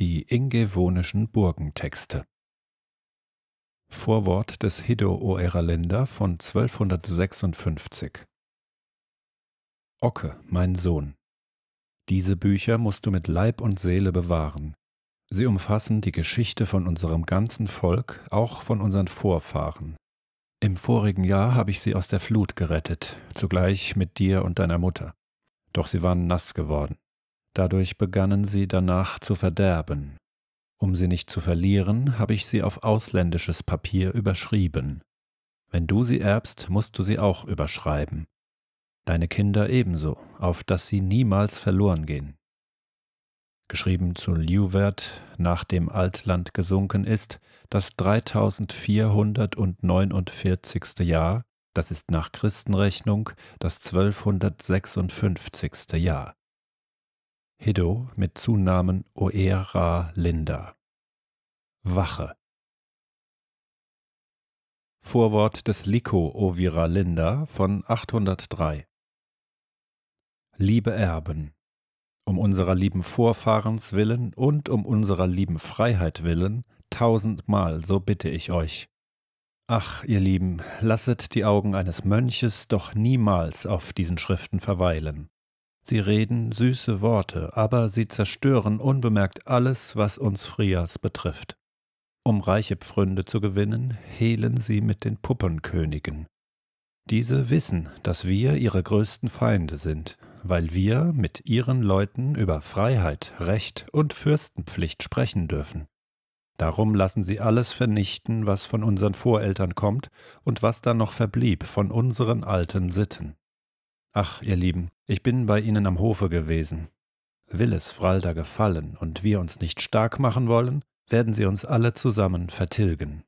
Die ingevonischen Burgentexte. Vorwort des Hiddo Oererländer von 1256. Ocke, mein Sohn. Diese Bücher musst du mit Leib und Seele bewahren. Sie umfassen die Geschichte von unserem ganzen Volk, auch von unseren Vorfahren. Im vorigen Jahr habe ich sie aus der Flut gerettet, zugleich mit dir und deiner Mutter. Doch sie waren nass geworden. Dadurch begannen sie danach zu verderben. Um sie nicht zu verlieren, habe ich sie auf ausländisches Papier überschrieben. Wenn du sie erbst, musst du sie auch überschreiben. Deine Kinder ebenso, auf dass sie niemals verloren gehen. Geschrieben zu Liuwert, nach dem Altland gesunken ist, das 3449. Jahr, das ist nach Christenrechnung das 1256. Jahr. Hiddo mit Zunamen Oera Linda. Wache. Vorwort des Liko Ovira Linda von 803. Liebe Erben, um unserer lieben Vorfahrens willen und um unserer lieben Freiheit willen, tausendmal so bitte ich euch. Ach, ihr Lieben, lasset die Augen eines Mönches doch niemals auf diesen Schriften verweilen. Sie reden süße Worte, aber sie zerstören unbemerkt alles, was uns Frias betrifft. Um reiche Pfründe zu gewinnen, hehlen sie mit den Puppenkönigen. Diese wissen, dass wir ihre größten Feinde sind, weil wir mit ihren Leuten über Freiheit, Recht und Fürstenpflicht sprechen dürfen. Darum lassen sie alles vernichten, was von unseren Voreltern kommt und was da noch verblieb von unseren alten Sitten. Ach, ihr Lieben, ich bin bei Ihnen am Hofe gewesen. Will es Fralda gefallen und wir uns nicht stark machen wollen, werden sie uns alle zusammen vertilgen.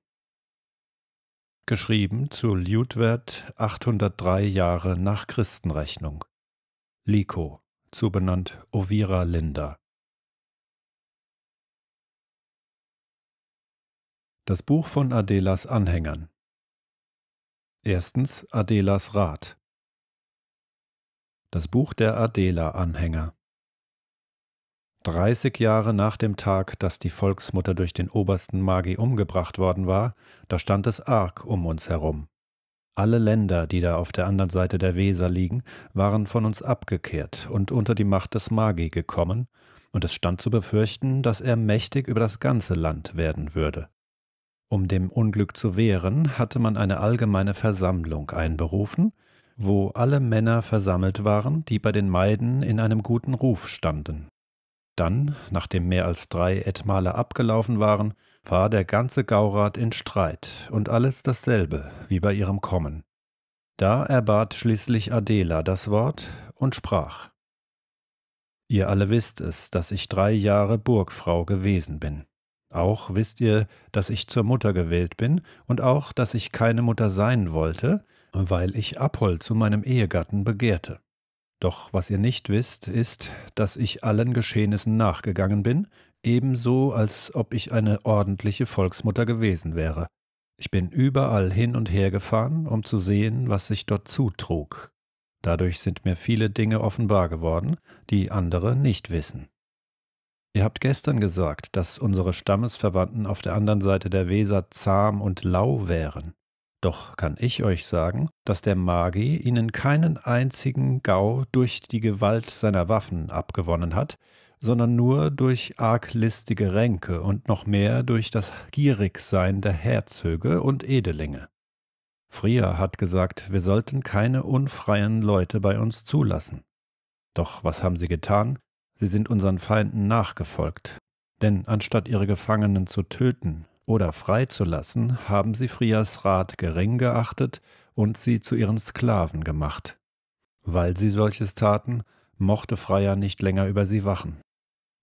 Geschrieben zu Liudwert 803 Jahre nach Christenrechnung. Liko, zubenannt Ovira Linda. Das Buch von Adelas Anhängern. Erstens Adelas Rat. Das Buch der Adela-Anhänger. 30 Jahre nach dem Tag, dass die Volksmutter durch den obersten Magi umgebracht worden war, da stand es arg um uns herum. Alle Länder, die da auf der anderen Seite der Weser liegen, waren von uns abgekehrt und unter die Macht des Magi gekommen, und es stand zu befürchten, dass er mächtig über das ganze Land werden würde. Um dem Unglück zu wehren, hatte man eine allgemeine Versammlung einberufen, wo alle Männer versammelt waren, die bei den Maiden in einem guten Ruf standen. Dann, nachdem mehr als drei Etmale abgelaufen waren, war der ganze Gaurat in Streit und alles dasselbe wie bei ihrem Kommen. Da erbat schließlich Adela das Wort und sprach. Ihr alle wisst es, dass ich drei Jahre Burgfrau gewesen bin. Auch wisst ihr, dass ich zur Mutter gewählt bin und auch, dass ich keine Mutter sein wollte, weil ich Apoll zu meinem Ehegatten begehrte. Doch was ihr nicht wisst, ist, dass ich allen Geschehnissen nachgegangen bin, ebenso als ob ich eine ordentliche Volksmutter gewesen wäre. Ich bin überall hin und her gefahren, um zu sehen, was sich dort zutrug. Dadurch sind mir viele Dinge offenbar geworden, die andere nicht wissen. Ihr habt gestern gesagt, dass unsere Stammesverwandten auf der anderen Seite der Weser zahm und lau wären. Doch kann ich euch sagen, dass der Magi ihnen keinen einzigen Gau durch die Gewalt seiner Waffen abgewonnen hat, sondern nur durch arglistige Ränke und noch mehr durch das Gierigsein der Herzöge und Edelinge. Fria hat gesagt, wir sollten keine unfreien Leute bei uns zulassen. Doch was haben sie getan? Sie sind unseren Feinden nachgefolgt. Denn anstatt ihre Gefangenen zu töten, oder freizulassen, haben sie Frias Rat gering geachtet und sie zu ihren Sklaven gemacht. Weil sie solches taten, mochte Freya nicht länger über sie wachen.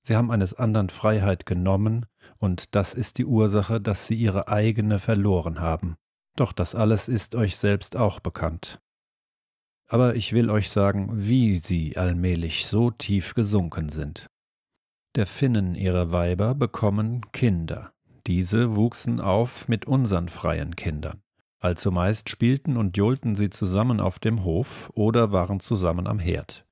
Sie haben eines anderen Freiheit genommen, und das ist die Ursache, dass sie ihre eigene verloren haben. Doch das alles ist euch selbst auch bekannt. Aber ich will euch sagen, wie sie allmählich so tief gesunken sind. Der Finnen ihrer Weiber bekommen Kinder. Diese wuchsen auf mit unseren freien Kindern. Allzu also meist spielten und johlten sie zusammen auf dem Hof oder waren zusammen am Herd.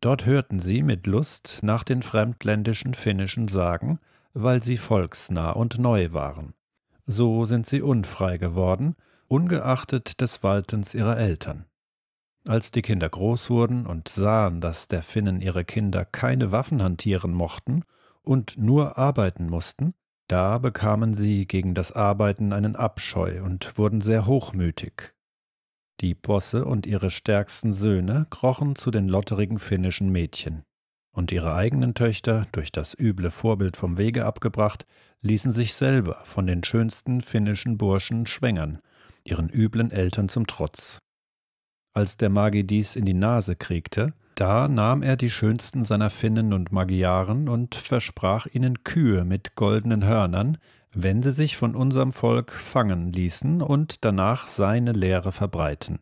Dort hörten sie mit Lust nach den fremdländischen finnischen Sagen, weil sie volksnah und neu waren. So sind sie unfrei geworden, ungeachtet des Waltens ihrer Eltern. Als die Kinder groß wurden und sahen, dass der Finnen ihre Kinder keine Waffen hantieren mochten und nur arbeiten mussten, da bekamen sie gegen das Arbeiten einen Abscheu und wurden sehr hochmütig. Die Bosse und ihre stärksten Söhne krochen zu den lotterigen finnischen Mädchen, und ihre eigenen Töchter, durch das üble Vorbild vom Wege abgebracht, ließen sich selber von den schönsten finnischen Burschen schwängern, ihren üblen Eltern zum Trotz. Als der Magi dies in die Nase kriegte, da nahm er die schönsten seiner Finnen und Magyaren und versprach ihnen Kühe mit goldenen Hörnern, wenn sie sich von unserem Volk fangen ließen und danach seine Lehre verbreiten.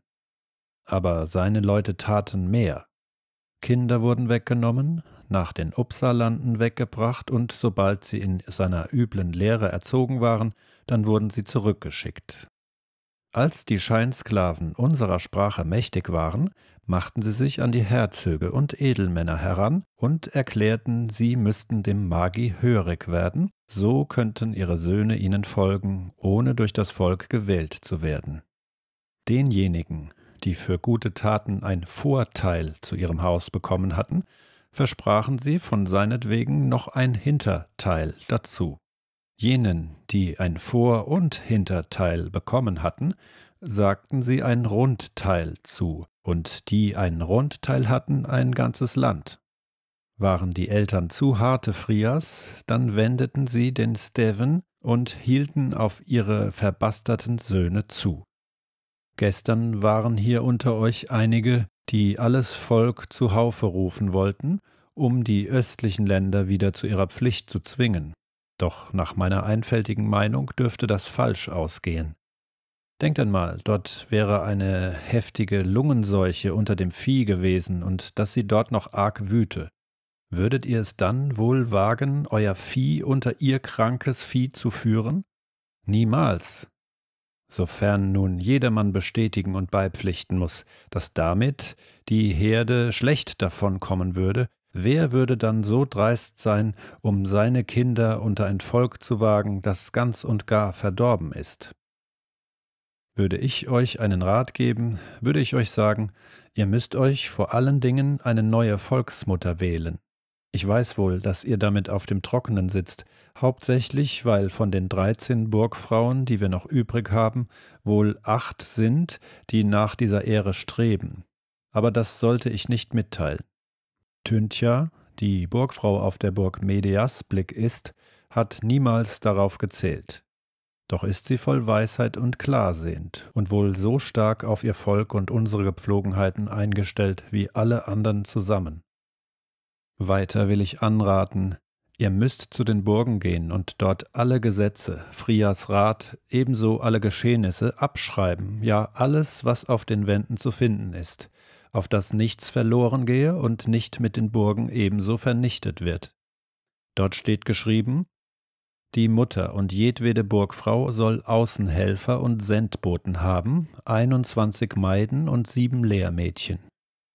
Aber seine Leute taten mehr. Kinder wurden weggenommen, nach den Upsalanden weggebracht und sobald sie in seiner üblen Lehre erzogen waren, dann wurden sie zurückgeschickt. Als die Scheinsklaven unserer Sprache mächtig waren, machten sie sich an die Herzöge und Edelmänner heran und erklärten, sie müssten dem Magi hörig werden, so könnten ihre Söhne ihnen folgen, ohne durch das Volk gewählt zu werden. Denjenigen, die für gute Taten ein Vorteil zu ihrem Haus bekommen hatten, versprachen sie von seinetwegen noch ein Hinterteil dazu. Jenen, die ein Vor- und Hinterteil bekommen hatten, sagten sie ein Rundteil zu, und die ein Rundteil hatten ein ganzes Land. Waren die Eltern zu harte Frias, dann wendeten sie den Steven und hielten auf ihre verbasterten Söhne zu. Gestern waren hier unter euch einige, die alles Volk zu Haufe rufen wollten, um die östlichen Länder wieder zu ihrer Pflicht zu zwingen. Doch nach meiner einfältigen Meinung dürfte das falsch ausgehen. Denkt einmal, dort wäre eine heftige Lungenseuche unter dem Vieh gewesen und dass sie dort noch arg wüte. Würdet ihr es dann wohl wagen, euer Vieh unter ihr krankes Vieh zu führen? Niemals, sofern nun jedermann bestätigen und beipflichten muss, dass damit die Herde schlecht davonkommen würde Wer würde dann so dreist sein, um seine Kinder unter ein Volk zu wagen, das ganz und gar verdorben ist? Würde ich euch einen Rat geben, würde ich euch sagen, ihr müsst euch vor allen Dingen eine neue Volksmutter wählen. Ich weiß wohl, dass ihr damit auf dem Trockenen sitzt, hauptsächlich weil von den 13 Burgfrauen, die wir noch übrig haben, wohl acht sind, die nach dieser Ehre streben. Aber das sollte ich nicht mitteilen. Tüntja, die Burgfrau auf der Burg Medeas Blick ist, hat niemals darauf gezählt. Doch ist sie voll Weisheit und klarsehend und wohl so stark auf ihr Volk und unsere Gepflogenheiten eingestellt wie alle anderen zusammen. Weiter will ich anraten, ihr müsst zu den Burgen gehen und dort alle Gesetze, Frias Rat, ebenso alle Geschehnisse abschreiben, ja alles, was auf den Wänden zu finden ist, auf das nichts verloren gehe und nicht mit den Burgen ebenso vernichtet wird. Dort steht geschrieben, die Mutter und jedwede Burgfrau soll Außenhelfer und Sendboten haben, 21 Maiden und sieben Lehrmädchen.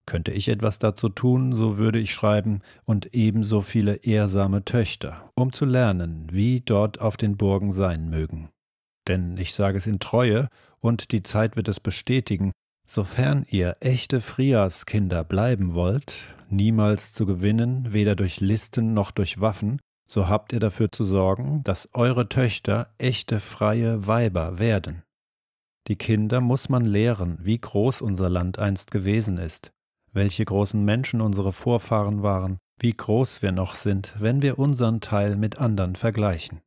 Könnte ich etwas dazu tun, so würde ich schreiben, und ebenso viele ehrsame Töchter, um zu lernen, wie dort auf den Burgen sein mögen. Denn ich sage es in Treue, und die Zeit wird es bestätigen, Sofern ihr echte Frias-Kinder bleiben wollt, niemals zu gewinnen, weder durch Listen noch durch Waffen, so habt ihr dafür zu sorgen, dass eure Töchter echte freie Weiber werden. Die Kinder muss man lehren, wie groß unser Land einst gewesen ist, welche großen Menschen unsere Vorfahren waren, wie groß wir noch sind, wenn wir unseren Teil mit anderen vergleichen.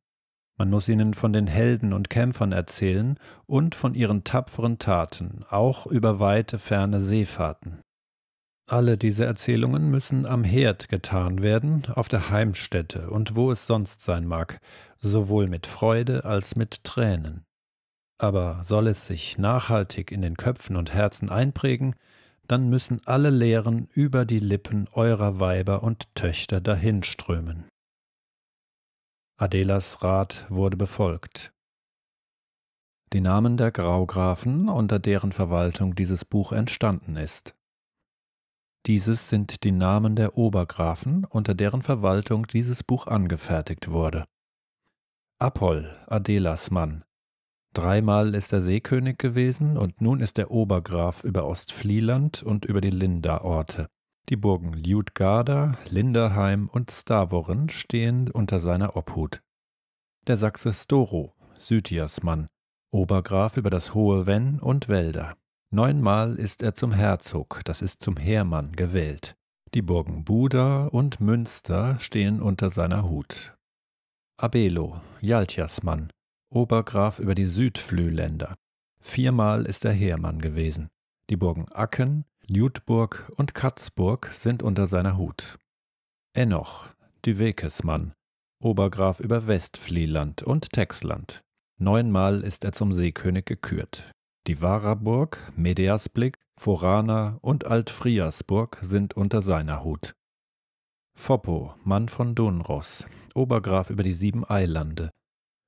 Man muss ihnen von den Helden und Kämpfern erzählen und von ihren tapferen Taten, auch über weite, ferne Seefahrten. Alle diese Erzählungen müssen am Herd getan werden, auf der Heimstätte und wo es sonst sein mag, sowohl mit Freude als mit Tränen. Aber soll es sich nachhaltig in den Köpfen und Herzen einprägen, dann müssen alle Lehren über die Lippen eurer Weiber und Töchter dahinströmen. Adelas Rat wurde befolgt. Die Namen der Graugrafen, unter deren Verwaltung dieses Buch entstanden ist. Dieses sind die Namen der Obergrafen, unter deren Verwaltung dieses Buch angefertigt wurde. Apoll, Adelas Mann. Dreimal ist er Seekönig gewesen und nun ist er Obergraf über Ostflieland und über die Linda-Orte. Die Burgen Liutgarda, Linderheim und Stavoren stehen unter seiner Obhut. Der Sachse Storo, Sytias Mann, Obergraf über das hohe Wenn und Wälder. Neunmal ist er zum Herzog, das ist zum Heermann, gewählt. Die Burgen Buda und Münster stehen unter seiner Hut. Abelo, Jaltjas Mann, Obergraf über die Südflühländer. Viermal ist er Heermann gewesen. Die Burgen Acken, Jutburg und Katzburg sind unter seiner Hut. Enoch, Düwekesmann, Obergraf über Westflieland und Texland. Neunmal ist er zum Seekönig gekürt. Die Waraburg, Mediasblick, Forana und Altfriasburg sind unter seiner Hut. Foppo, Mann von Dunros, Obergraf über die sieben Eilande.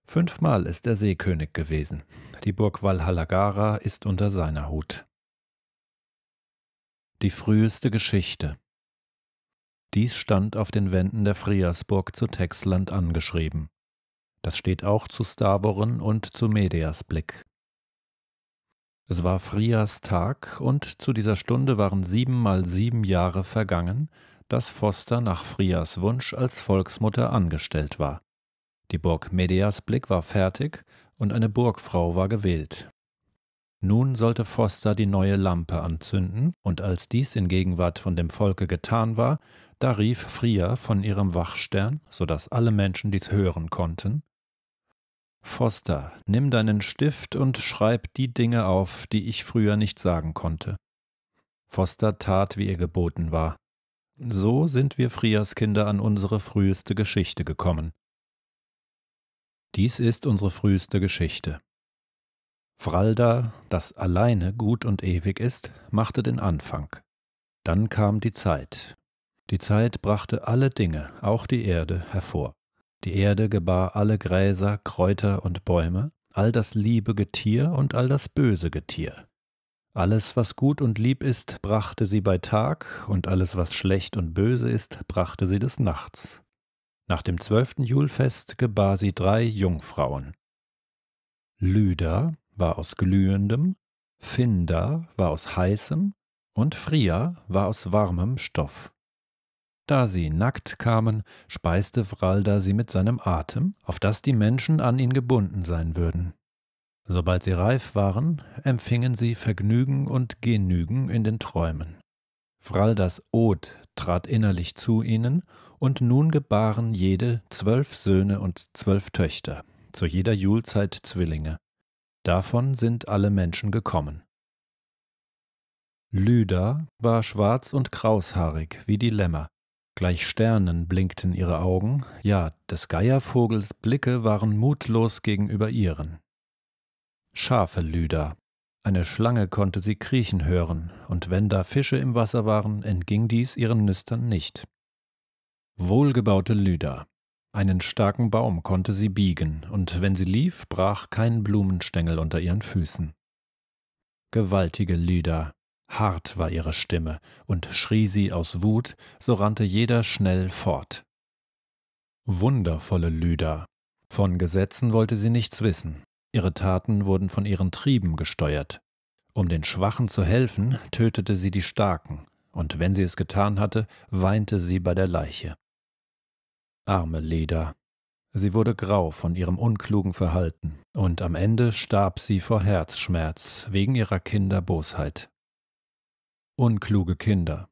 Fünfmal ist er Seekönig gewesen. Die Burg Valhallagara ist unter seiner Hut die früheste Geschichte. Dies stand auf den Wänden der Friersburg zu Texland angeschrieben. Das steht auch zu Stavoren und zu Medias Blick. Es war Frias Tag, und zu dieser Stunde waren siebenmal sieben Jahre vergangen, dass Foster nach Frias Wunsch als Volksmutter angestellt war. Die Burg Medias Blick war fertig und eine Burgfrau war gewählt. Nun sollte Foster die neue Lampe anzünden, und als dies in Gegenwart von dem Volke getan war, da rief Fria von ihrem Wachstern, so daß alle Menschen dies hören konnten, Foster, nimm deinen Stift und schreib die Dinge auf, die ich früher nicht sagen konnte. Foster tat, wie ihr geboten war. So sind wir Frias Kinder an unsere früheste Geschichte gekommen. Dies ist unsere früheste Geschichte. Fralda, das alleine gut und ewig ist, machte den Anfang. Dann kam die Zeit. Die Zeit brachte alle Dinge, auch die Erde, hervor. Die Erde gebar alle Gräser, Kräuter und Bäume, all das liebe Getier und all das böse Getier. Alles, was gut und lieb ist, brachte sie bei Tag, und alles, was schlecht und böse ist, brachte sie des Nachts. Nach dem zwölften Julfest gebar sie drei Jungfrauen. Lyda, war aus glühendem, Finda war aus heißem und Fria war aus warmem Stoff. Da sie nackt kamen, speiste Vralda sie mit seinem Atem, auf dass die Menschen an ihn gebunden sein würden. Sobald sie reif waren, empfingen sie Vergnügen und Genügen in den Träumen. Vraldas Od trat innerlich zu ihnen, und nun gebaren jede zwölf Söhne und zwölf Töchter, zu jeder Julzeit Zwillinge, Davon sind alle Menschen gekommen. Lyda war schwarz und kraushaarig wie die Lämmer. Gleich Sternen blinkten ihre Augen, ja, des Geiervogels Blicke waren mutlos gegenüber ihren. Schafe Lyda. Eine Schlange konnte sie kriechen hören, und wenn da Fische im Wasser waren, entging dies ihren Nüstern nicht. Wohlgebaute Lyda. Einen starken Baum konnte sie biegen, und wenn sie lief, brach kein Blumenstängel unter ihren Füßen. Gewaltige Lieder, hart war ihre Stimme, und schrie sie aus Wut, so rannte jeder schnell fort. Wundervolle Lieder. Von Gesetzen wollte sie nichts wissen, ihre Taten wurden von ihren Trieben gesteuert. Um den Schwachen zu helfen, tötete sie die Starken, und wenn sie es getan hatte, weinte sie bei der Leiche. Arme Leda. Sie wurde grau von ihrem unklugen Verhalten, und am Ende starb sie vor Herzschmerz wegen ihrer Kinder Bosheit. Unkluge Kinder.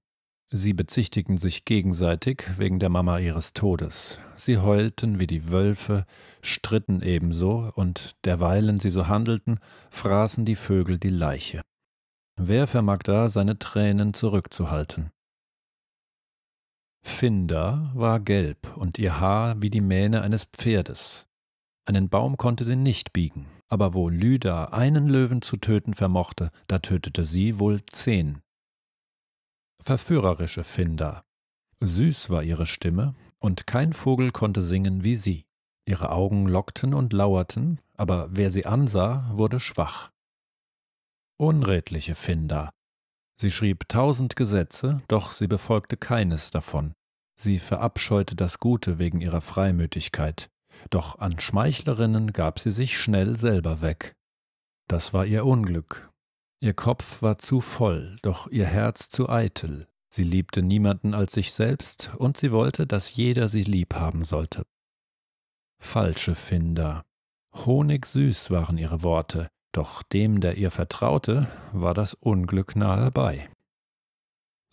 Sie bezichtigten sich gegenseitig wegen der Mama ihres Todes. Sie heulten wie die Wölfe, stritten ebenso, und derweilen sie so handelten, fraßen die Vögel die Leiche. Wer vermag da seine Tränen zurückzuhalten? Finda war gelb und ihr Haar wie die Mähne eines Pferdes. Einen Baum konnte sie nicht biegen, aber wo Lyda einen Löwen zu töten vermochte, da tötete sie wohl zehn. Verführerische Finda. Süß war ihre Stimme, und kein Vogel konnte singen wie sie. Ihre Augen lockten und lauerten, aber wer sie ansah, wurde schwach. Unredliche Finder, Sie schrieb tausend Gesetze, doch sie befolgte keines davon. Sie verabscheute das Gute wegen ihrer Freimütigkeit, doch an Schmeichlerinnen gab sie sich schnell selber weg. Das war ihr Unglück. Ihr Kopf war zu voll, doch ihr Herz zu eitel. Sie liebte niemanden als sich selbst und sie wollte, dass jeder sie lieb haben sollte. Falsche Finder. Honigsüß waren ihre Worte, doch dem, der ihr vertraute, war das Unglück nahe bei.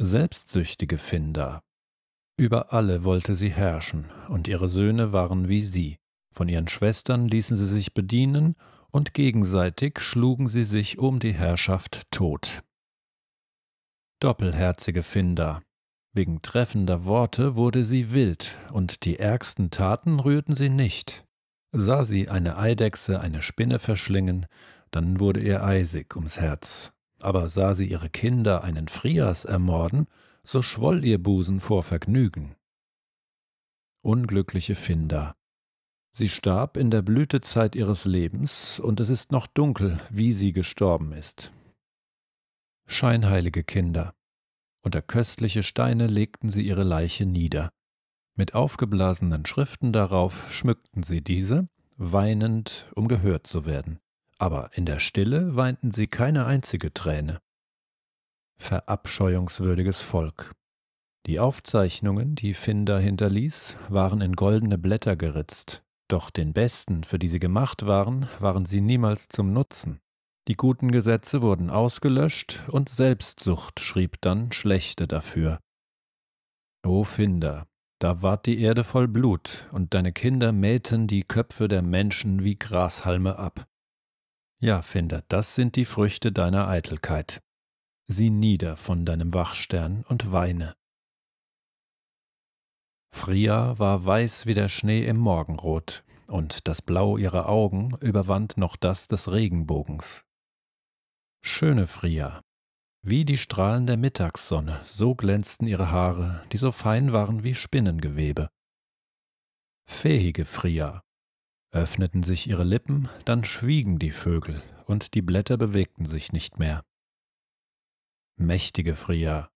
Selbstsüchtige Finder. Über alle wollte sie herrschen, und ihre Söhne waren wie sie. Von ihren Schwestern ließen sie sich bedienen, und gegenseitig schlugen sie sich um die Herrschaft tot. Doppelherzige Finder. Wegen treffender Worte wurde sie wild, und die ärgsten Taten rührten sie nicht. Sah sie eine Eidechse eine Spinne verschlingen, dann wurde ihr eisig ums Herz. Aber sah sie ihre Kinder einen Frias ermorden, so schwoll ihr Busen vor Vergnügen. Unglückliche Finder. Sie starb in der Blütezeit ihres Lebens, und es ist noch dunkel, wie sie gestorben ist. Scheinheilige Kinder. Unter köstliche Steine legten sie ihre Leiche nieder. Mit aufgeblasenen Schriften darauf schmückten sie diese, weinend, um gehört zu werden aber in der Stille weinten sie keine einzige Träne. Verabscheuungswürdiges Volk. Die Aufzeichnungen, die Finder hinterließ, waren in goldene Blätter geritzt, doch den besten, für die sie gemacht waren, waren sie niemals zum Nutzen. Die guten Gesetze wurden ausgelöscht und Selbstsucht schrieb dann schlechte dafür. O Finder, da ward die Erde voll Blut, und deine Kinder mähten die Köpfe der Menschen wie Grashalme ab. Ja, Finder, das sind die Früchte deiner Eitelkeit. Sieh nieder von deinem Wachstern und weine. Fria war weiß wie der Schnee im Morgenrot, und das Blau ihrer Augen überwand noch das des Regenbogens. Schöne Fria, wie die Strahlen der Mittagssonne, so glänzten ihre Haare, die so fein waren wie Spinnengewebe. Fähige Fria, öffneten sich ihre Lippen, dann schwiegen die Vögel, und die Blätter bewegten sich nicht mehr. Mächtige Fria,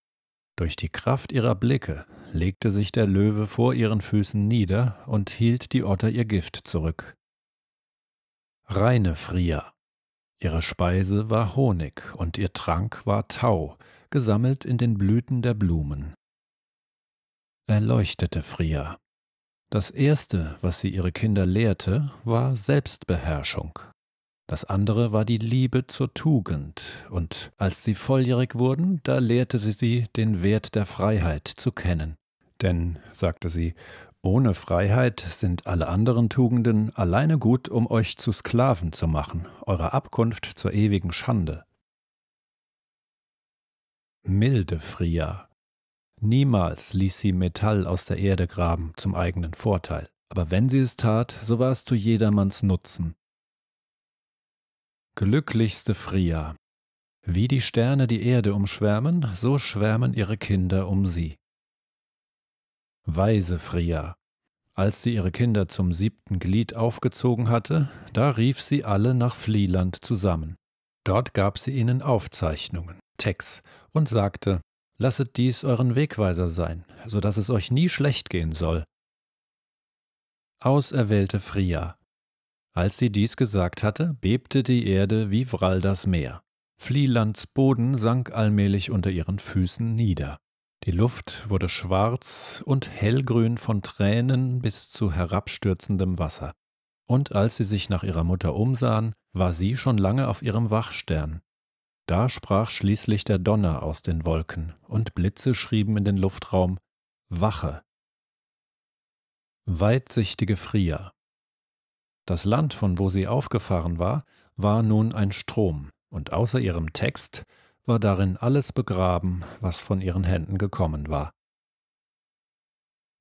durch die Kraft ihrer Blicke legte sich der Löwe vor ihren Füßen nieder und hielt die Otter ihr Gift zurück. Reine Fria, ihre Speise war Honig und ihr Trank war Tau, gesammelt in den Blüten der Blumen. Erleuchtete Fria, das erste, was sie ihre Kinder lehrte, war Selbstbeherrschung. Das andere war die Liebe zur Tugend, und als sie volljährig wurden, da lehrte sie sie, den Wert der Freiheit zu kennen. Denn, sagte sie, ohne Freiheit sind alle anderen Tugenden alleine gut, um euch zu Sklaven zu machen, eurer Abkunft zur ewigen Schande. Milde Fria Niemals ließ sie Metall aus der Erde graben zum eigenen Vorteil, aber wenn sie es tat, so war es zu jedermanns Nutzen. Glücklichste Fria. Wie die Sterne die Erde umschwärmen, so schwärmen ihre Kinder um sie. Weise Fria. Als sie ihre Kinder zum siebten Glied aufgezogen hatte, da rief sie alle nach Flieland zusammen. Dort gab sie ihnen Aufzeichnungen, Text und sagte, Lasset dies euren Wegweiser sein, so dass es euch nie schlecht gehen soll. Auserwählte Fria. Als sie dies gesagt hatte, bebte die Erde wie Vrall das Meer. Flielands Boden sank allmählich unter ihren Füßen nieder. Die Luft wurde schwarz und hellgrün von Tränen bis zu herabstürzendem Wasser. Und als sie sich nach ihrer Mutter umsahen, war sie schon lange auf ihrem Wachstern. Da sprach schließlich der Donner aus den Wolken, und Blitze schrieben in den Luftraum Wache. Weitsichtige Frier. Das Land, von wo sie aufgefahren war, war nun ein Strom, und außer ihrem Text war darin alles begraben, was von ihren Händen gekommen war.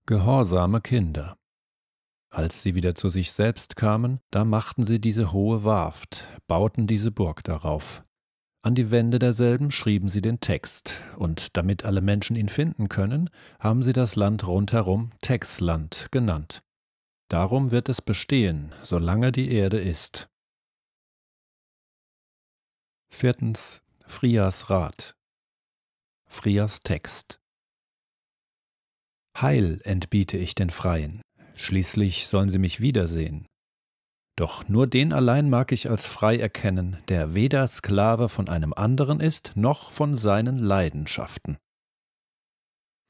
Gehorsame Kinder. Als sie wieder zu sich selbst kamen, da machten sie diese hohe Warft, bauten diese Burg darauf, an die Wände derselben schrieben sie den Text, und damit alle Menschen ihn finden können, haben sie das Land rundherum Texland genannt. Darum wird es bestehen, solange die Erde ist. Viertens Frias Rat Frias Text Heil entbiete ich den Freien, schließlich sollen sie mich wiedersehen, doch nur den allein mag ich als frei erkennen, der weder Sklave von einem anderen ist, noch von seinen Leidenschaften.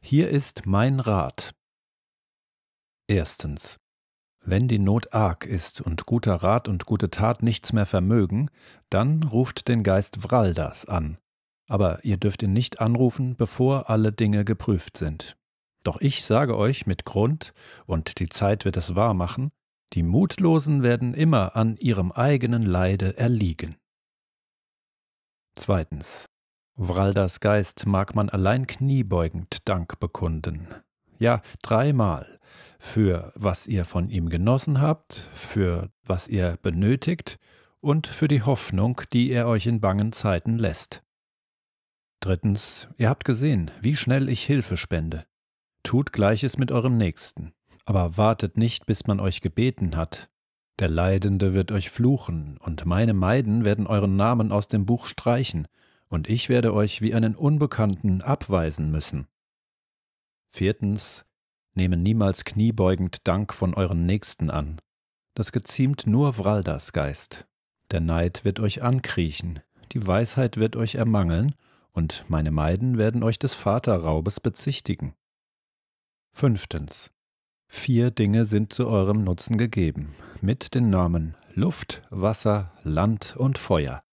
Hier ist mein Rat. Erstens. Wenn die Not arg ist und guter Rat und gute Tat nichts mehr vermögen, dann ruft den Geist Vraldas an. Aber ihr dürft ihn nicht anrufen, bevor alle Dinge geprüft sind. Doch ich sage euch mit Grund, und die Zeit wird es wahr machen, die Mutlosen werden immer an ihrem eigenen Leide erliegen. Zweitens. Vraldas Geist mag man allein kniebeugend Dank bekunden. Ja, dreimal. Für was ihr von ihm genossen habt, für was ihr benötigt und für die Hoffnung, die er euch in bangen Zeiten lässt. Drittens, ihr habt gesehen, wie schnell ich Hilfe spende. Tut Gleiches mit eurem Nächsten aber wartet nicht, bis man euch gebeten hat. Der Leidende wird euch fluchen, und meine Meiden werden euren Namen aus dem Buch streichen, und ich werde euch wie einen Unbekannten abweisen müssen. Viertens, nehmen niemals kniebeugend Dank von euren Nächsten an. Das geziemt nur Vraldas Geist. Der Neid wird euch ankriechen, die Weisheit wird euch ermangeln, und meine Meiden werden euch des Vaterraubes bezichtigen. Fünftens. Vier Dinge sind zu eurem Nutzen gegeben, mit den Namen Luft, Wasser, Land und Feuer.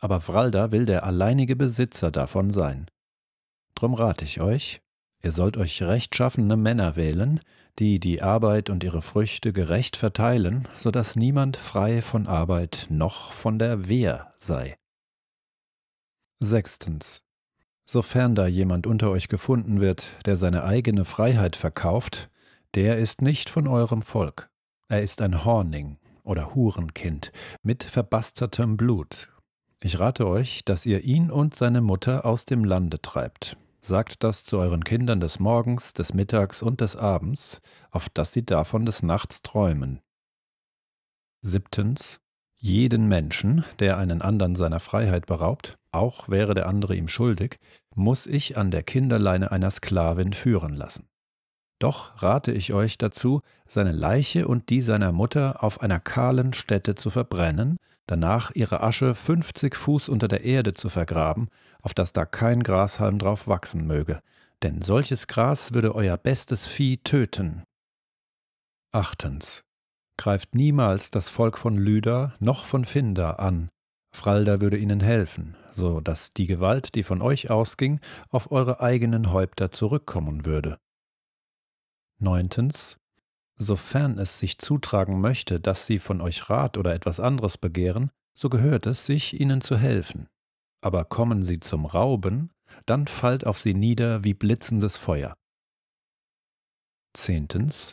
Aber Vralda will der alleinige Besitzer davon sein. Drum rate ich euch, ihr sollt euch rechtschaffene Männer wählen, die die Arbeit und ihre Früchte gerecht verteilen, so dass niemand frei von Arbeit noch von der Wehr sei. Sechstens. Sofern da jemand unter euch gefunden wird, der seine eigene Freiheit verkauft, der ist nicht von eurem Volk. Er ist ein Horning oder Hurenkind mit verbastertem Blut. Ich rate euch, dass ihr ihn und seine Mutter aus dem Lande treibt. Sagt das zu euren Kindern des Morgens, des Mittags und des Abends, auf dass sie davon des Nachts träumen. Siebtens. Jeden Menschen, der einen anderen seiner Freiheit beraubt, auch wäre der andere ihm schuldig, muss ich an der Kinderleine einer Sklavin führen lassen. Doch rate ich euch dazu, seine Leiche und die seiner Mutter auf einer kahlen Stätte zu verbrennen, danach ihre Asche fünfzig Fuß unter der Erde zu vergraben, auf dass da kein Grashalm drauf wachsen möge. Denn solches Gras würde euer bestes Vieh töten. Achtens. Greift niemals das Volk von Lüder noch von Finder an. Fralda würde ihnen helfen, so dass die Gewalt, die von euch ausging, auf eure eigenen Häupter zurückkommen würde. Neuntens. Sofern es sich zutragen möchte, dass sie von euch Rat oder etwas anderes begehren, so gehört es sich, ihnen zu helfen. Aber kommen sie zum Rauben, dann fallt auf sie nieder wie blitzendes Feuer. Zehntens.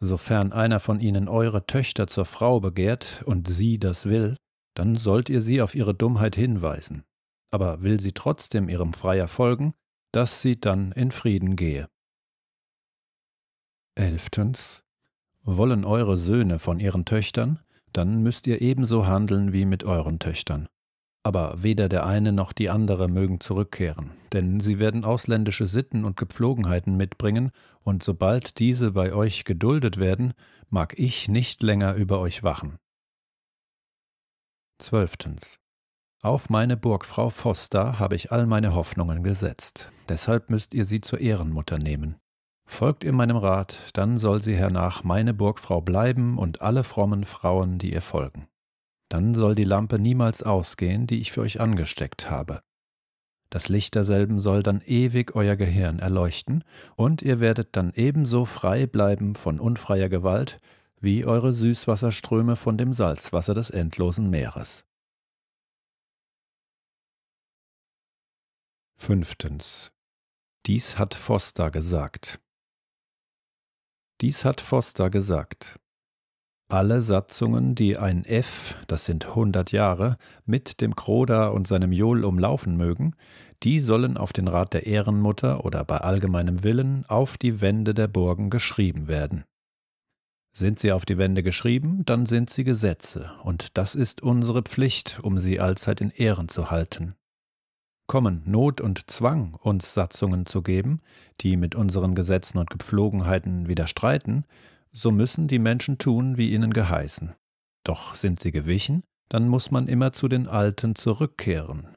Sofern einer von ihnen eure Töchter zur Frau begehrt und sie das will, dann sollt ihr sie auf ihre Dummheit hinweisen. Aber will sie trotzdem ihrem Freier folgen, dass sie dann in Frieden gehe. Elftens. Wollen eure Söhne von ihren Töchtern, dann müsst ihr ebenso handeln wie mit euren Töchtern. Aber weder der eine noch die andere mögen zurückkehren, denn sie werden ausländische Sitten und Gepflogenheiten mitbringen, und sobald diese bei euch geduldet werden, mag ich nicht länger über euch wachen. Zwölftens. Auf meine Burgfrau Foster habe ich all meine Hoffnungen gesetzt, deshalb müsst ihr sie zur Ehrenmutter nehmen. Folgt ihr meinem Rat, dann soll sie hernach meine Burgfrau bleiben und alle frommen Frauen, die ihr folgen. Dann soll die Lampe niemals ausgehen, die ich für euch angesteckt habe. Das Licht derselben soll dann ewig euer Gehirn erleuchten, und ihr werdet dann ebenso frei bleiben von unfreier Gewalt, wie eure Süßwasserströme von dem Salzwasser des endlosen Meeres. Fünftens. Dies hat Foster gesagt. Dies hat Foster gesagt. Alle Satzungen, die ein F, das sind 100 Jahre, mit dem Kroda und seinem Jol umlaufen mögen, die sollen auf den Rat der Ehrenmutter oder bei allgemeinem Willen auf die Wände der Burgen geschrieben werden. Sind sie auf die Wände geschrieben, dann sind sie Gesetze, und das ist unsere Pflicht, um sie allzeit in Ehren zu halten kommen Not und Zwang, uns Satzungen zu geben, die mit unseren Gesetzen und Gepflogenheiten widerstreiten, so müssen die Menschen tun, wie ihnen geheißen. Doch sind sie gewichen, dann muss man immer zu den Alten zurückkehren.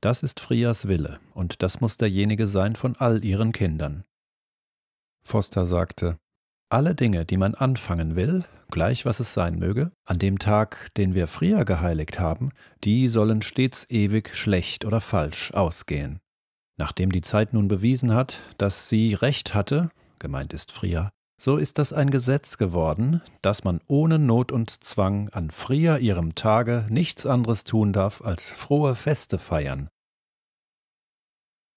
Das ist Frias Wille, und das muss derjenige sein von all ihren Kindern. Foster sagte, alle Dinge, die man anfangen will, gleich was es sein möge, an dem Tag, den wir früher geheiligt haben, die sollen stets ewig schlecht oder falsch ausgehen. Nachdem die Zeit nun bewiesen hat, dass sie recht hatte, gemeint ist Fria, so ist das ein Gesetz geworden, dass man ohne Not und Zwang an Fria ihrem Tage nichts anderes tun darf, als frohe Feste feiern.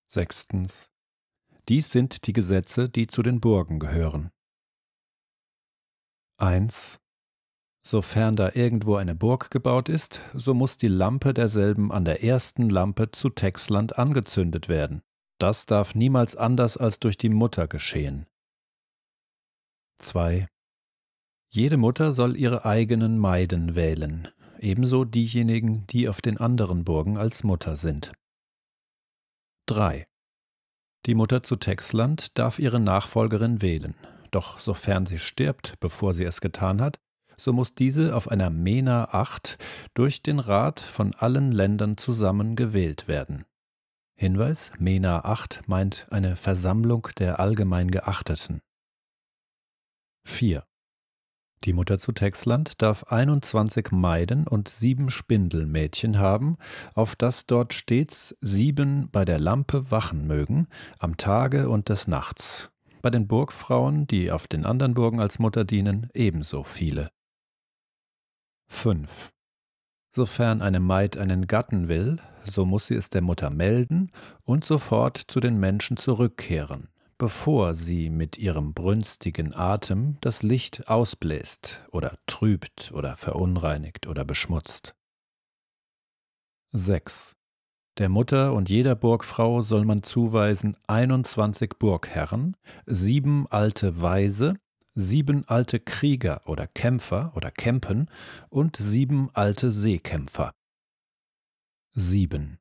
Sechstens. Dies sind die Gesetze, die zu den Burgen gehören. 1. Sofern da irgendwo eine Burg gebaut ist, so muss die Lampe derselben an der ersten Lampe zu Texland angezündet werden. Das darf niemals anders als durch die Mutter geschehen. 2. Jede Mutter soll ihre eigenen Maiden wählen, ebenso diejenigen, die auf den anderen Burgen als Mutter sind. 3. Die Mutter zu Texland darf ihre Nachfolgerin wählen. Doch sofern sie stirbt, bevor sie es getan hat, so muss diese auf einer MENA 8 durch den Rat von allen Ländern zusammen gewählt werden. Hinweis: MENA 8 meint eine Versammlung der allgemein Geachteten. 4. Die Mutter zu Texland darf 21 Maiden und sieben Spindelmädchen haben, auf das dort stets sieben bei der Lampe wachen mögen, am Tage und des Nachts bei den Burgfrauen, die auf den anderen Burgen als Mutter dienen, ebenso viele. 5. Sofern eine Maid einen Gatten will, so muss sie es der Mutter melden und sofort zu den Menschen zurückkehren, bevor sie mit ihrem brünstigen Atem das Licht ausbläst oder trübt oder verunreinigt oder beschmutzt. 6. Der Mutter und jeder Burgfrau soll man zuweisen 21 Burgherren, sieben alte Weise, sieben alte Krieger oder Kämpfer oder Kämpen und sieben alte Seekämpfer. 7.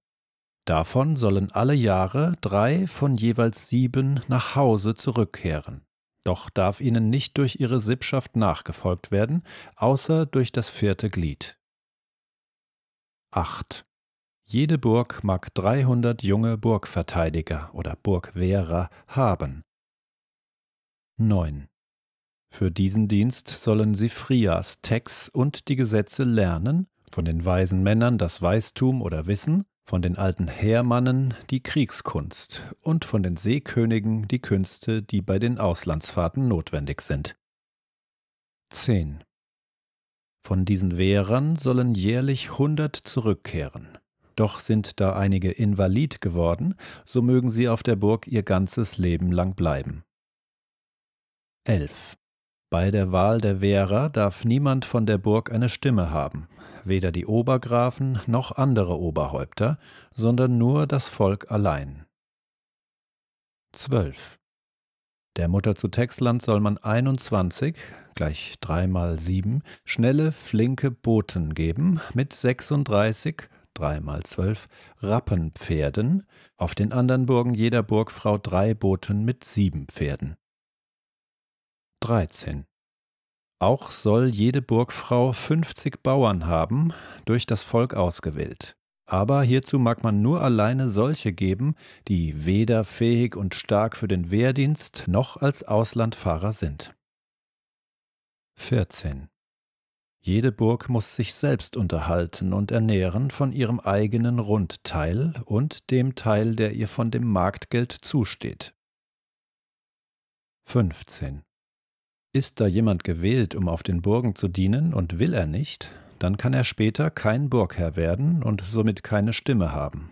Davon sollen alle Jahre drei von jeweils sieben nach Hause zurückkehren. Doch darf ihnen nicht durch ihre Sippschaft nachgefolgt werden, außer durch das vierte Glied. 8. Jede Burg mag 300 junge Burgverteidiger oder Burgwehrer haben. 9. Für diesen Dienst sollen sie Frias, Tex und die Gesetze lernen, von den weisen Männern das Weistum oder Wissen, von den alten Heermannen die Kriegskunst und von den Seekönigen die Künste, die bei den Auslandsfahrten notwendig sind. 10. Von diesen Wehrern sollen jährlich 100 zurückkehren. Doch sind da einige invalid geworden, so mögen sie auf der Burg ihr ganzes Leben lang bleiben. 11. Bei der Wahl der Wehrer darf niemand von der Burg eine Stimme haben, weder die Obergrafen noch andere Oberhäupter, sondern nur das Volk allein. 12. Der Mutter zu Texland soll man 21, gleich 3 mal 7, schnelle, flinke Boten geben, mit 36 3 mal 12 Rappenpferden, auf den anderen Burgen jeder Burgfrau drei Boten mit sieben Pferden. 13. Auch soll jede Burgfrau 50 Bauern haben, durch das Volk ausgewählt. Aber hierzu mag man nur alleine solche geben, die weder fähig und stark für den Wehrdienst noch als Auslandfahrer sind. 14. Jede Burg muss sich selbst unterhalten und ernähren von ihrem eigenen Rundteil und dem Teil, der ihr von dem Marktgeld zusteht. 15. Ist da jemand gewählt, um auf den Burgen zu dienen und will er nicht, dann kann er später kein Burgherr werden und somit keine Stimme haben.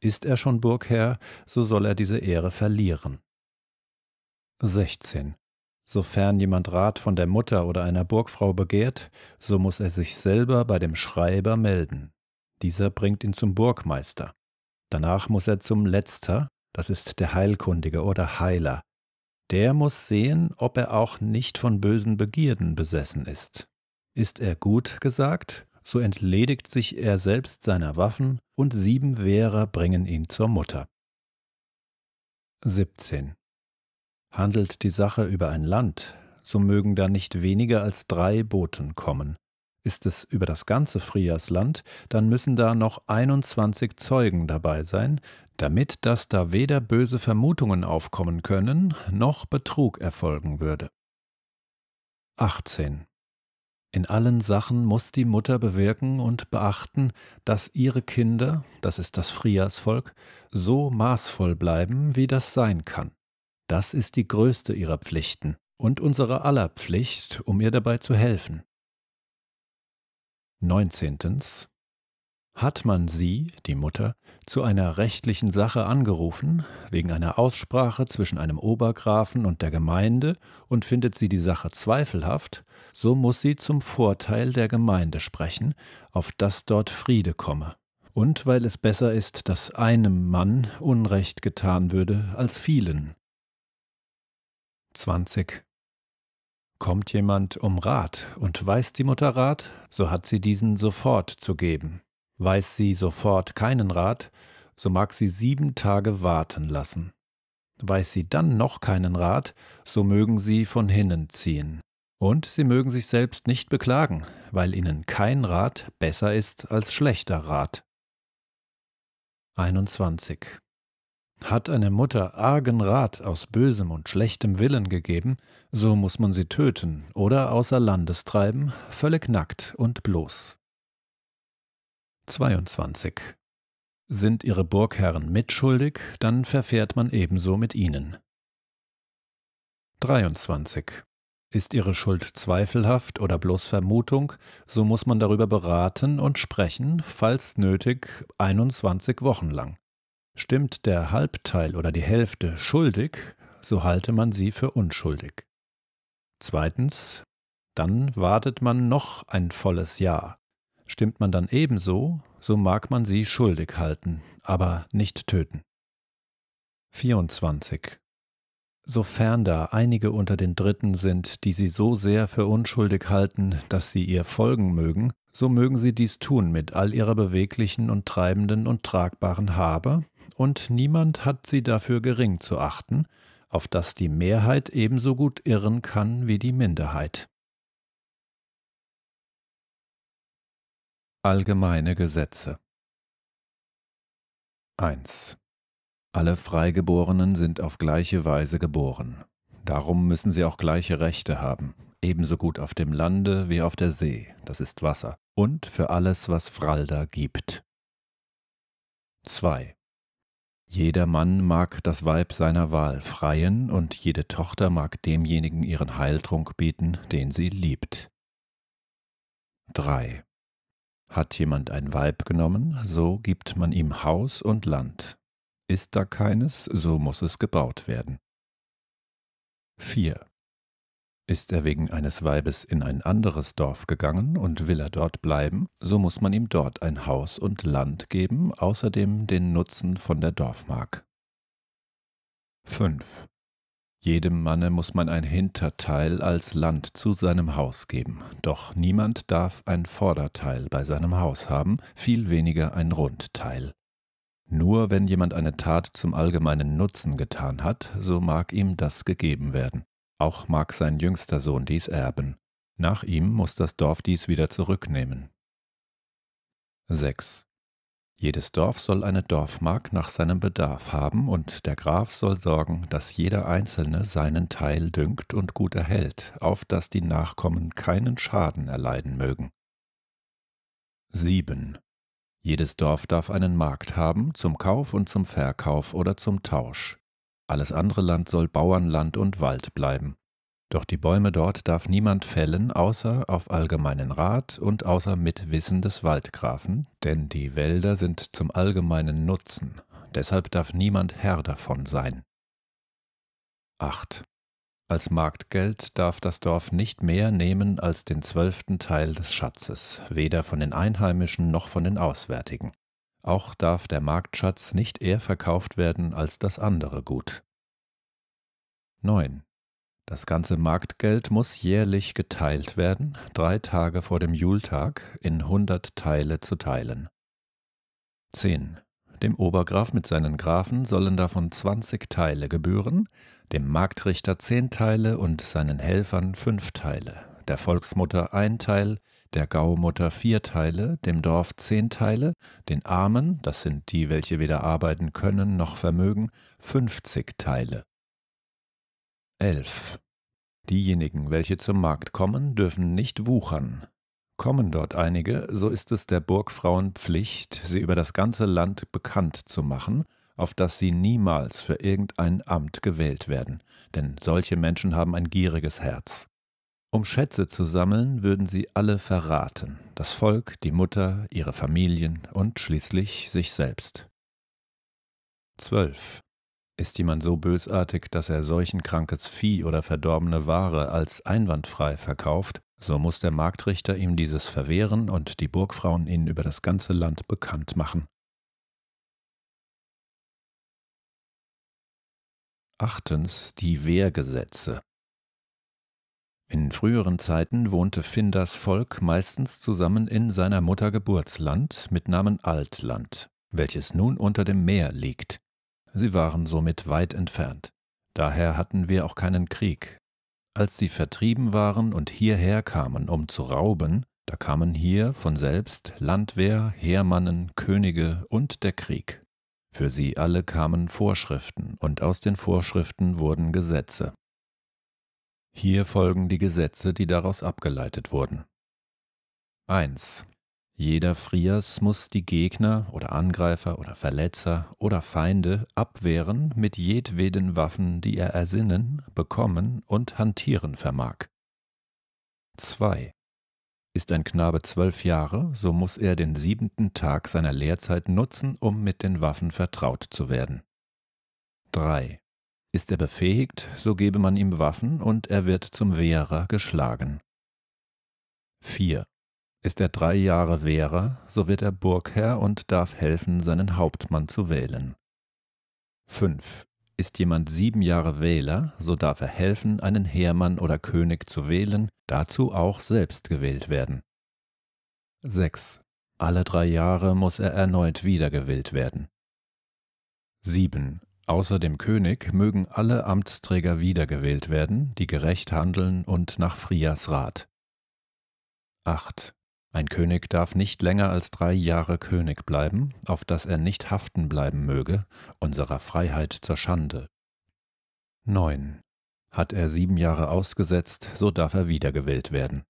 Ist er schon Burgherr, so soll er diese Ehre verlieren. 16. Sofern jemand Rat von der Mutter oder einer Burgfrau begehrt, so muss er sich selber bei dem Schreiber melden. Dieser bringt ihn zum Burgmeister. Danach muss er zum Letzter, das ist der Heilkundige oder Heiler. Der muss sehen, ob er auch nicht von bösen Begierden besessen ist. Ist er gut gesagt, so entledigt sich er selbst seiner Waffen und sieben Wehrer bringen ihn zur Mutter. 17. Handelt die Sache über ein Land, so mögen da nicht weniger als drei Boten kommen. Ist es über das ganze Friasland, dann müssen da noch 21 Zeugen dabei sein, damit das da weder böse Vermutungen aufkommen können, noch Betrug erfolgen würde. 18. In allen Sachen muss die Mutter bewirken und beachten, dass ihre Kinder, das ist das Friasvolk, so maßvoll bleiben, wie das sein kann. Das ist die größte ihrer Pflichten und unsere aller Pflicht, um ihr dabei zu helfen. 19. Hat man sie, die Mutter, zu einer rechtlichen Sache angerufen, wegen einer Aussprache zwischen einem Obergrafen und der Gemeinde, und findet sie die Sache zweifelhaft, so muss sie zum Vorteil der Gemeinde sprechen, auf dass dort Friede komme. Und weil es besser ist, dass einem Mann Unrecht getan würde als vielen, 20. Kommt jemand um Rat und weiß die Mutter Rat, so hat sie diesen sofort zu geben. Weiß sie sofort keinen Rat, so mag sie sieben Tage warten lassen. Weiß sie dann noch keinen Rat, so mögen sie von hinnen ziehen. Und sie mögen sich selbst nicht beklagen, weil ihnen kein Rat besser ist als schlechter Rat. 21. Hat eine Mutter argen Rat aus bösem und schlechtem Willen gegeben, so muss man sie töten oder außer Landes treiben, völlig nackt und bloß. 22. Sind ihre Burgherren mitschuldig, dann verfährt man ebenso mit ihnen. 23. Ist ihre Schuld zweifelhaft oder bloß Vermutung, so muss man darüber beraten und sprechen, falls nötig, 21 Wochen lang. Stimmt der Halbteil oder die Hälfte schuldig, so halte man sie für unschuldig. Zweitens, dann wartet man noch ein volles Jahr. Stimmt man dann ebenso, so mag man sie schuldig halten, aber nicht töten. 24. Sofern da einige unter den Dritten sind, die sie so sehr für unschuldig halten, dass sie ihr folgen mögen, so mögen sie dies tun mit all ihrer beweglichen und treibenden und tragbaren Habe, und niemand hat sie dafür gering zu achten, auf dass die Mehrheit ebenso gut irren kann wie die Minderheit. Allgemeine Gesetze 1. Alle Freigeborenen sind auf gleiche Weise geboren. Darum müssen sie auch gleiche Rechte haben, ebenso gut auf dem Lande wie auf der See, das ist Wasser, und für alles, was Fralda gibt. 2. Jeder Mann mag das Weib seiner Wahl freien und jede Tochter mag demjenigen ihren Heiltrunk bieten, den sie liebt. 3. Hat jemand ein Weib genommen, so gibt man ihm Haus und Land. Ist da keines, so muss es gebaut werden. 4. Ist er wegen eines Weibes in ein anderes Dorf gegangen und will er dort bleiben, so muss man ihm dort ein Haus und Land geben, außerdem den Nutzen von der Dorfmark. 5. Jedem Manne muss man ein Hinterteil als Land zu seinem Haus geben, doch niemand darf ein Vorderteil bei seinem Haus haben, viel weniger ein Rundteil. Nur wenn jemand eine Tat zum allgemeinen Nutzen getan hat, so mag ihm das gegeben werden. Auch mag sein jüngster Sohn dies erben. Nach ihm muss das Dorf dies wieder zurücknehmen. 6. Jedes Dorf soll eine Dorfmark nach seinem Bedarf haben, und der Graf soll sorgen, dass jeder Einzelne seinen Teil düngt und gut erhält, auf dass die Nachkommen keinen Schaden erleiden mögen. 7. Jedes Dorf darf einen Markt haben, zum Kauf und zum Verkauf oder zum Tausch alles andere Land soll Bauernland und Wald bleiben. Doch die Bäume dort darf niemand fällen, außer auf allgemeinen Rat und außer Mitwissen des Waldgrafen, denn die Wälder sind zum allgemeinen Nutzen, deshalb darf niemand Herr davon sein. 8. Als Marktgeld darf das Dorf nicht mehr nehmen als den zwölften Teil des Schatzes, weder von den Einheimischen noch von den Auswärtigen. Auch darf der Marktschatz nicht eher verkauft werden als das andere Gut. 9. Das ganze Marktgeld muss jährlich geteilt werden, drei Tage vor dem Jultag in hundert Teile zu teilen. 10. Dem Obergraf mit seinen Grafen sollen davon zwanzig Teile gebühren, dem Marktrichter zehn Teile und seinen Helfern fünf Teile, der Volksmutter ein Teil, der Gaumutter vier Teile, dem Dorf zehn Teile, den Armen, das sind die, welche weder arbeiten können noch vermögen, fünfzig Teile. 11. Diejenigen, welche zum Markt kommen, dürfen nicht wuchern. Kommen dort einige, so ist es der Burgfrauen Pflicht, sie über das ganze Land bekannt zu machen, auf dass sie niemals für irgendein Amt gewählt werden, denn solche Menschen haben ein gieriges Herz. Um Schätze zu sammeln, würden sie alle verraten, das Volk, die Mutter, ihre Familien und schließlich sich selbst. 12. Ist jemand so bösartig, dass er solchen krankes Vieh oder verdorbene Ware als einwandfrei verkauft, so muss der Marktrichter ihm dieses verwehren und die Burgfrauen ihn über das ganze Land bekannt machen. 8. Die Wehrgesetze. In früheren Zeiten wohnte Finders Volk meistens zusammen in seiner Mutter Geburtsland mit Namen Altland, welches nun unter dem Meer liegt. Sie waren somit weit entfernt. Daher hatten wir auch keinen Krieg. Als sie vertrieben waren und hierher kamen, um zu rauben, da kamen hier von selbst Landwehr, Heermannen, Könige und der Krieg. Für sie alle kamen Vorschriften, und aus den Vorschriften wurden Gesetze. Hier folgen die Gesetze, die daraus abgeleitet wurden. 1. Jeder Frias muss die Gegner oder Angreifer oder Verletzer oder Feinde abwehren mit jedweden Waffen, die er ersinnen, bekommen und hantieren vermag. 2. Ist ein Knabe zwölf Jahre, so muss er den siebenten Tag seiner Lehrzeit nutzen, um mit den Waffen vertraut zu werden. 3. Ist er befähigt, so gebe man ihm Waffen und er wird zum Wehrer geschlagen. 4. Ist er drei Jahre Wehrer, so wird er Burgherr und darf helfen, seinen Hauptmann zu wählen. 5. Ist jemand sieben Jahre Wähler, so darf er helfen, einen Heermann oder König zu wählen, dazu auch selbst gewählt werden. 6. Alle drei Jahre muss er erneut wiedergewählt werden. 7. Außer dem König mögen alle Amtsträger wiedergewählt werden, die gerecht handeln und nach Frias Rat. 8. Ein König darf nicht länger als drei Jahre König bleiben, auf dass er nicht haften bleiben möge, unserer Freiheit zur Schande. 9. Hat er sieben Jahre ausgesetzt, so darf er wiedergewählt werden.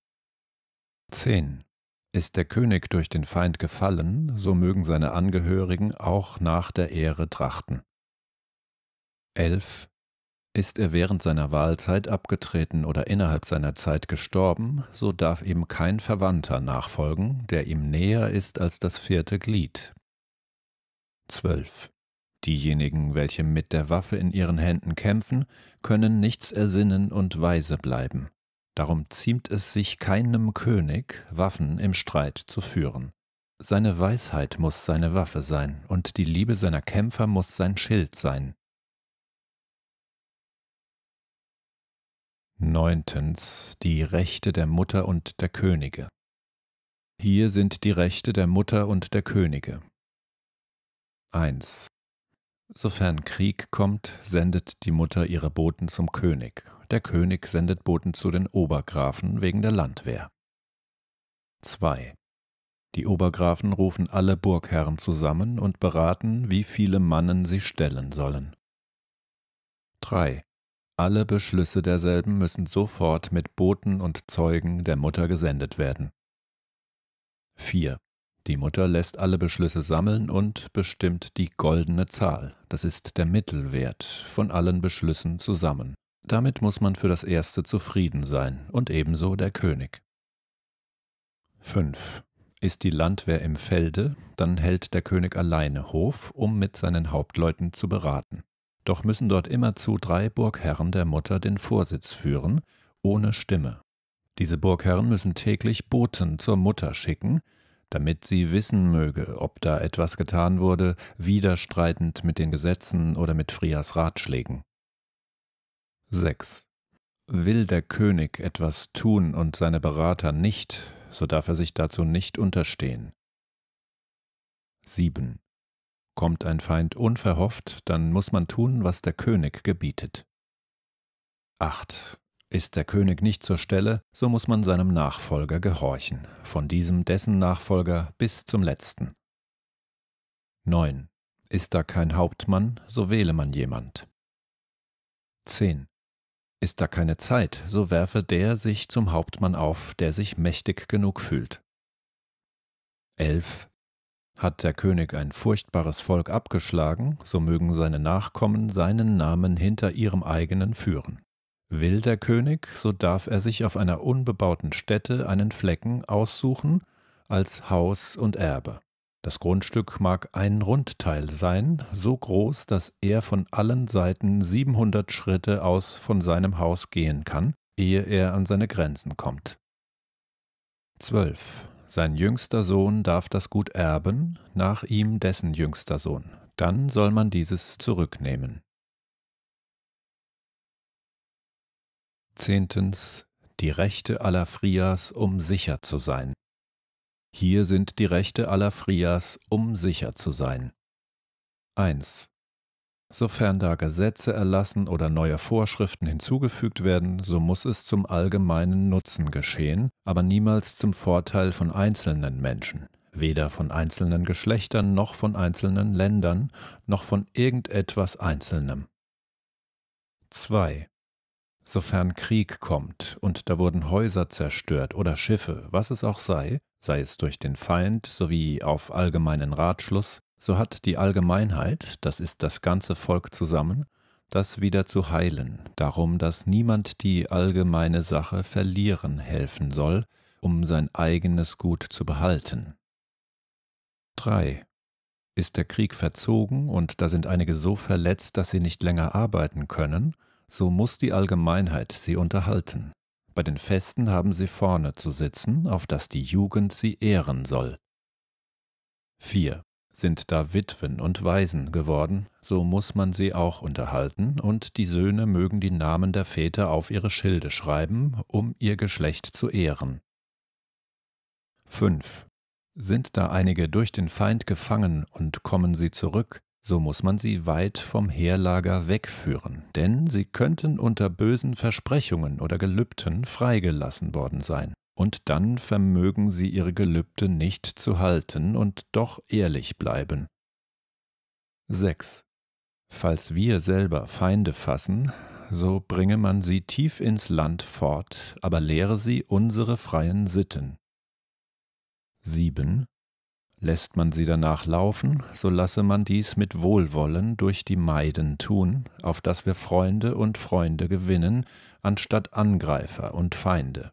10. Ist der König durch den Feind gefallen, so mögen seine Angehörigen auch nach der Ehre trachten. 11. Ist er während seiner Wahlzeit abgetreten oder innerhalb seiner Zeit gestorben, so darf ihm kein Verwandter nachfolgen, der ihm näher ist als das vierte Glied. 12. Diejenigen, welche mit der Waffe in ihren Händen kämpfen, können nichts ersinnen und weise bleiben. Darum ziemt es sich keinem König, Waffen im Streit zu führen. Seine Weisheit muß seine Waffe sein, und die Liebe seiner Kämpfer muß sein Schild sein, 9. Die Rechte der Mutter und der Könige. Hier sind die Rechte der Mutter und der Könige. 1. Sofern Krieg kommt, sendet die Mutter ihre Boten zum König. Der König sendet Boten zu den Obergrafen wegen der Landwehr. 2. Die Obergrafen rufen alle Burgherren zusammen und beraten, wie viele Mannen sie stellen sollen. 3. Alle Beschlüsse derselben müssen sofort mit Boten und Zeugen der Mutter gesendet werden. 4. Die Mutter lässt alle Beschlüsse sammeln und bestimmt die goldene Zahl, das ist der Mittelwert von allen Beschlüssen zusammen. Damit muss man für das erste zufrieden sein und ebenso der König. 5. Ist die Landwehr im Felde, dann hält der König alleine Hof, um mit seinen Hauptleuten zu beraten doch müssen dort immerzu drei Burgherren der Mutter den Vorsitz führen, ohne Stimme. Diese Burgherren müssen täglich Boten zur Mutter schicken, damit sie wissen möge, ob da etwas getan wurde, widerstreitend mit den Gesetzen oder mit Frias Ratschlägen. 6. Will der König etwas tun und seine Berater nicht, so darf er sich dazu nicht unterstehen. 7. Kommt ein Feind unverhofft, dann muss man tun, was der König gebietet. 8. Ist der König nicht zur Stelle, so muss man seinem Nachfolger gehorchen, von diesem dessen Nachfolger bis zum letzten. 9. Ist da kein Hauptmann, so wähle man jemand. 10. Ist da keine Zeit, so werfe der sich zum Hauptmann auf, der sich mächtig genug fühlt. 11. Hat der König ein furchtbares Volk abgeschlagen, so mögen seine Nachkommen seinen Namen hinter ihrem eigenen führen. Will der König, so darf er sich auf einer unbebauten Stätte einen Flecken aussuchen als Haus und Erbe. Das Grundstück mag ein Rundteil sein, so groß, dass er von allen Seiten 700 Schritte aus von seinem Haus gehen kann, ehe er an seine Grenzen kommt. 12. Sein jüngster Sohn darf das Gut erben, nach ihm dessen jüngster Sohn. Dann soll man dieses zurücknehmen. Zehntens. Die Rechte aller Frias, um sicher zu sein. Hier sind die Rechte aller Frias, um sicher zu sein. 1. Sofern da Gesetze erlassen oder neue Vorschriften hinzugefügt werden, so muss es zum allgemeinen Nutzen geschehen, aber niemals zum Vorteil von einzelnen Menschen, weder von einzelnen Geschlechtern noch von einzelnen Ländern, noch von irgendetwas Einzelnem. 2. Sofern Krieg kommt und da wurden Häuser zerstört oder Schiffe, was es auch sei, sei es durch den Feind sowie auf allgemeinen Ratschluss, so hat die Allgemeinheit, das ist das ganze Volk zusammen, das wieder zu heilen, darum, dass niemand die allgemeine Sache verlieren helfen soll, um sein eigenes Gut zu behalten. 3. Ist der Krieg verzogen und da sind einige so verletzt, dass sie nicht länger arbeiten können, so muss die Allgemeinheit sie unterhalten. Bei den Festen haben sie vorne zu sitzen, auf das die Jugend sie ehren soll. 4. Sind da Witwen und Waisen geworden, so muß man sie auch unterhalten, und die Söhne mögen die Namen der Väter auf ihre Schilde schreiben, um ihr Geschlecht zu ehren. 5. Sind da einige durch den Feind gefangen und kommen sie zurück, so muß man sie weit vom Heerlager wegführen, denn sie könnten unter bösen Versprechungen oder Gelübden freigelassen worden sein und dann vermögen sie ihre Gelübde nicht zu halten und doch ehrlich bleiben. 6. Falls wir selber Feinde fassen, so bringe man sie tief ins Land fort, aber lehre sie unsere freien Sitten. 7. Lässt man sie danach laufen, so lasse man dies mit Wohlwollen durch die Meiden tun, auf dass wir Freunde und Freunde gewinnen, anstatt Angreifer und Feinde.